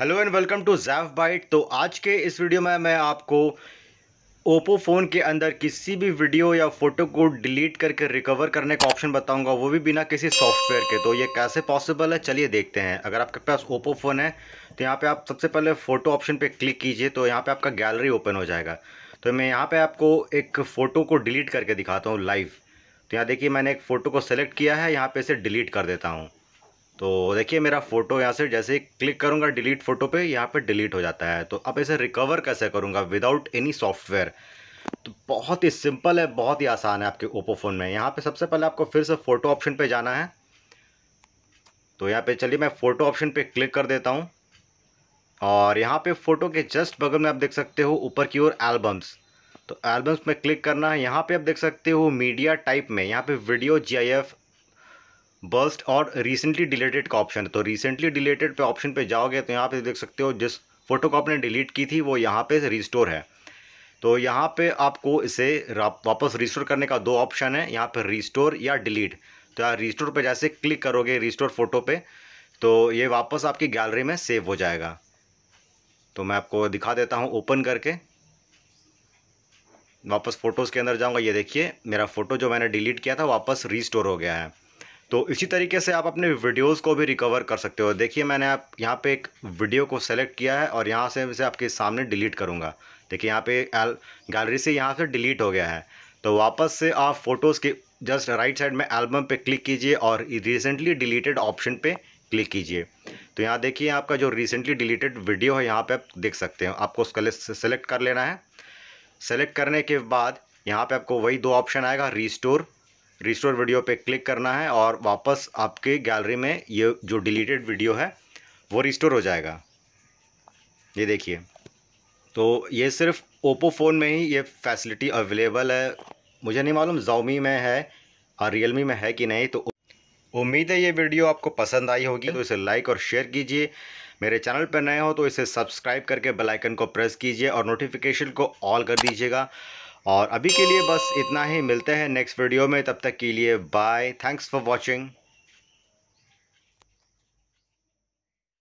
hello and welcome to Jeff Byte तो आज के इस वीडियो में मैं आपको ओप्पो फ़ोन के अंदर किसी भी वीडियो या फोटो को डिलीट करके रिकवर करने का ऑप्शन बताऊंगा वो भी बिना किसी सॉफ्टवेयर के तो ये कैसे पॉसिबल है चलिए देखते हैं अगर आपके पास ओप्पो फ़ोन है तो यहाँ पे आप सबसे पहले फ़ोटो ऑप्शन पे क्लिक कीजिए तो यहाँ पर आपका गैलरी ओपन हो जाएगा तो मैं यहाँ पर आपको एक फ़ोटो को डिलीट करके दिखाता हूँ लाइव तो यहाँ देखिए मैंने एक फ़ोटो को सेलेक्ट किया है यहाँ पर इसे डिलीट कर देता हूँ तो देखिए मेरा फ़ोटो यहाँ से जैसे क्लिक करूँगा डिलीट फ़ोटो पे यहाँ पे डिलीट हो जाता है तो अब इसे रिकवर कैसे करूँगा विदाउट एनी सॉफ्टवेयर तो बहुत ही सिंपल है बहुत ही आसान है आपके ओप्पो फ़ोन में यहाँ पे सबसे पहले आपको फिर से फ़ोटो ऑप्शन पे जाना है तो यहाँ पे चलिए मैं फ़ोटो ऑप्शन पे क्लिक कर देता हूँ और यहाँ पे फ़ोटो के जस्ट बगल में आप देख सकते हो ऊपर की ओर एल्बम्स तो एल्बम्स में क्लिक करना है यहाँ पे आप देख सकते हो मीडिया टाइप में यहाँ पे वीडियो जीआईएफ बर्स्ट और रिसेंटली डिलीटेड का ऑप्शन तो रिसेंटली डिलीटेड पे ऑप्शन पे जाओगे तो यहाँ पे देख सकते हो जिस फोटो को आपने डिलीट की थी वो यहाँ पे रिस्टोर है तो यहाँ पे आपको इसे वापस रिस्टोर करने का दो ऑप्शन है यहाँ पे रिस्टोर या डिलीट तो यहाँ रिस्टोर पे जैसे क्लिक करोगे रिस्टोर फोटो पे तो ये वापस आपकी गैलरी में सेव हो जाएगा तो मैं आपको दिखा देता हूँ ओपन करके वापस फ़ोटोज़ के अंदर जाऊँगा ये देखिए मेरा फ़ोटो जो मैंने डिलीट किया था वापस रिस्टोर हो गया है तो इसी तरीके से आप अपने वीडियोस को भी रिकवर कर सकते हो देखिए मैंने आप यहाँ पे एक वीडियो को सेलेक्ट किया है और यहाँ से इसे आपके सामने डिलीट करूँगा देखिए यहाँ पे गैलरी से यहाँ से डिलीट हो गया है तो वापस से आप फ़ोटोज़ के जस्ट राइट साइड में एल्बम पे क्लिक कीजिए और रिसेंटली डिलीटेड ऑप्शन पे क्लिक कीजिए तो यहाँ देखिए आपका जो रिसेंटली डिलीटेड वीडियो है यहाँ पर आप देख सकते हो आपको उसका सेलेक्ट कर लेना है सेलेक्ट करने के बाद यहाँ पर आपको वही दो ऑप्शन आएगा रिस्टोर रिस्टोर वीडियो पे क्लिक करना है और वापस आपके गैलरी में ये जो डिलीटेड वीडियो है वो रिस्टोर हो जाएगा ये देखिए तो ये सिर्फ ओप्पो फ़ोन में ही ये फैसिलिटी अवेलेबल है मुझे नहीं मालूम जोमी में है और रियलमी में है कि नहीं तो उम्मीद है ये वीडियो आपको पसंद आई होगी तो इसे लाइक और शेयर कीजिए मेरे चैनल पर नए हो तो इसे सब्सक्राइब करके बेल आइकन को प्रेस कीजिए और नोटिफिकेशन को ऑल कर दीजिएगा और अभी के लिए बस इतना ही मिलते हैं नेक्स्ट वीडियो में तब तक के लिए बाय थैंक्स फॉर वॉचिंग